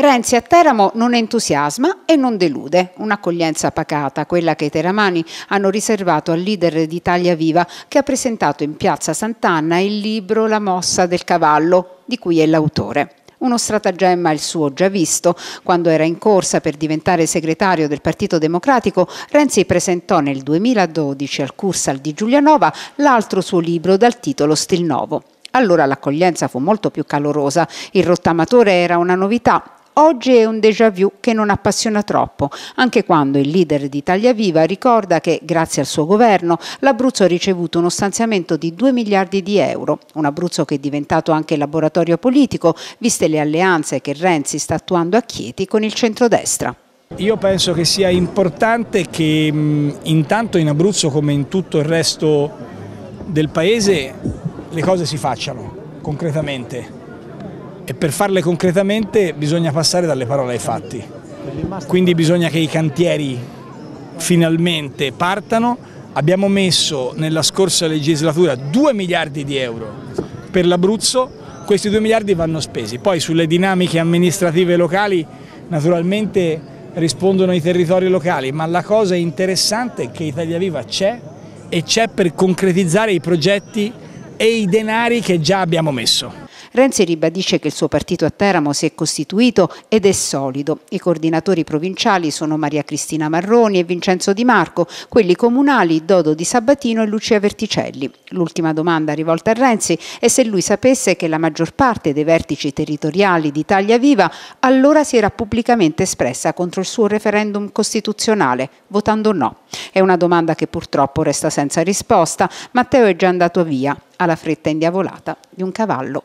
Renzi a Teramo non entusiasma e non delude. Un'accoglienza pacata, quella che i teramani hanno riservato al leader d'Italia Viva che ha presentato in piazza Sant'Anna il libro La mossa del cavallo, di cui è l'autore. Uno stratagemma il suo già visto. Quando era in corsa per diventare segretario del Partito Democratico, Renzi presentò nel 2012 al Cursal di Giulianova l'altro suo libro dal titolo Stil Novo. Allora l'accoglienza fu molto più calorosa, il rottamatore era una novità Oggi è un déjà vu che non appassiona troppo, anche quando il leader di Italia Viva ricorda che, grazie al suo governo, l'Abruzzo ha ricevuto uno stanziamento di 2 miliardi di euro, un Abruzzo che è diventato anche laboratorio politico, viste le alleanze che Renzi sta attuando a Chieti con il centrodestra. Io penso che sia importante che intanto in Abruzzo come in tutto il resto del paese le cose si facciano concretamente e per farle concretamente bisogna passare dalle parole ai fatti. Quindi bisogna che i cantieri finalmente partano. Abbiamo messo nella scorsa legislatura 2 miliardi di euro per l'Abruzzo, questi 2 miliardi vanno spesi. Poi sulle dinamiche amministrative locali naturalmente rispondono i territori locali, ma la cosa interessante è che Italia Viva c'è e c'è per concretizzare i progetti e i denari che già abbiamo messo. Renzi ribadisce che il suo partito a Teramo si è costituito ed è solido. I coordinatori provinciali sono Maria Cristina Marroni e Vincenzo Di Marco, quelli comunali Dodo Di Sabatino e Lucia Verticelli. L'ultima domanda rivolta a Renzi è se lui sapesse che la maggior parte dei vertici territoriali d'Italia Viva allora si era pubblicamente espressa contro il suo referendum costituzionale, votando no. È una domanda che purtroppo resta senza risposta. Matteo è già andato via alla fretta indiavolata di un cavallo